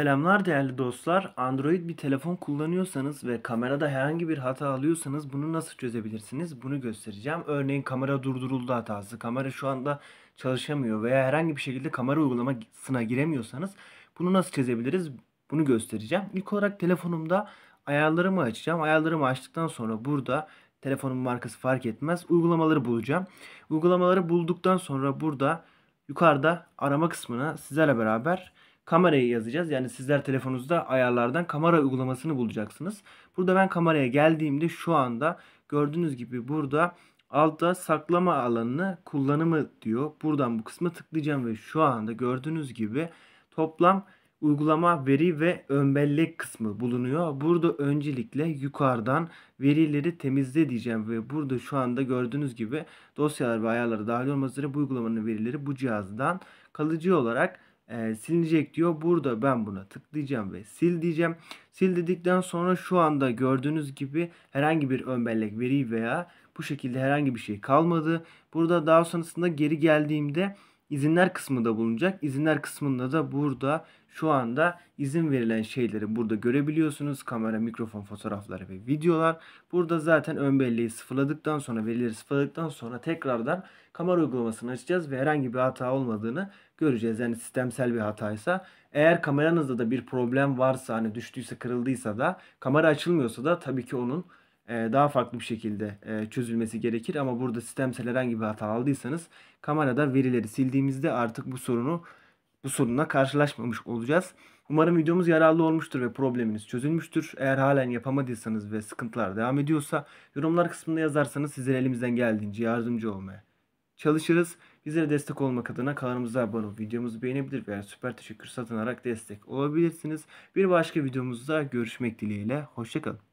Selamlar değerli dostlar. Android bir telefon kullanıyorsanız ve kamerada herhangi bir hata alıyorsanız bunu nasıl çözebilirsiniz? Bunu göstereceğim. Örneğin kamera durduruldu hatası, kamera şu anda çalışamıyor veya herhangi bir şekilde kamera uygulamasına giremiyorsanız bunu nasıl çözebiliriz? Bunu göstereceğim. İlk olarak telefonumda ayarlarımı açacağım. Ayarlarımı açtıktan sonra burada telefonun markası fark etmez. Uygulamaları bulacağım. Uygulamaları bulduktan sonra burada yukarıda arama kısmına sizlerle beraber kamerayı yazacağız. Yani sizler telefonunuzda ayarlardan kamera uygulamasını bulacaksınız. Burada ben kameraya geldiğimde şu anda gördüğünüz gibi burada altta saklama alanını kullanımı diyor. Buradan bu kısma tıklayacağım ve şu anda gördüğünüz gibi toplam uygulama veri ve ön bellek kısmı bulunuyor. Burada öncelikle yukarıdan verileri temizle diyeceğim ve burada şu anda gördüğünüz gibi dosyalar ve ayarları dahil olmak üzere bu uygulamanın verileri bu cihazdan kalıcı olarak e, silinecek diyor. Burada ben buna tıklayacağım ve sil diyeceğim. Sil dedikten sonra şu anda gördüğünüz gibi herhangi bir ön bellek veri veya bu şekilde herhangi bir şey kalmadı. Burada daha sonrasında geri geldiğimde izinler kısmı da bulunacak. İzinler kısmında da burada şu anda izin verilen şeyleri burada görebiliyorsunuz. Kamera, mikrofon, fotoğrafları ve videolar. Burada zaten ön belleği sıfırladıktan sonra, verileri sıfırladıktan sonra tekrardan kamera uygulamasını açacağız ve herhangi bir hata olmadığını göreceğiz. Yani sistemsel bir hataysa. Eğer kameranızda da bir problem varsa, hani düştüyse, kırıldıysa da, kamera açılmıyorsa da tabii ki onun e, daha farklı bir şekilde e, çözülmesi gerekir. Ama burada sistemsel herhangi bir hata aldıysanız kamerada verileri sildiğimizde artık bu sorunu bu sorunla karşılaşmamış olacağız. Umarım videomuz yararlı olmuştur ve probleminiz çözülmüştür. Eğer halen yapamadıysanız ve sıkıntılar devam ediyorsa yorumlar kısmında yazarsanız sizlere elimizden geldiğince yardımcı olmaya çalışırız. Bizlere destek olmak adına kanalımıza abone olup videomuzu beğenebilir veya süper teşekkür satın alarak destek olabilirsiniz. Bir başka videomuzda görüşmek dileğiyle. Hoşçakalın.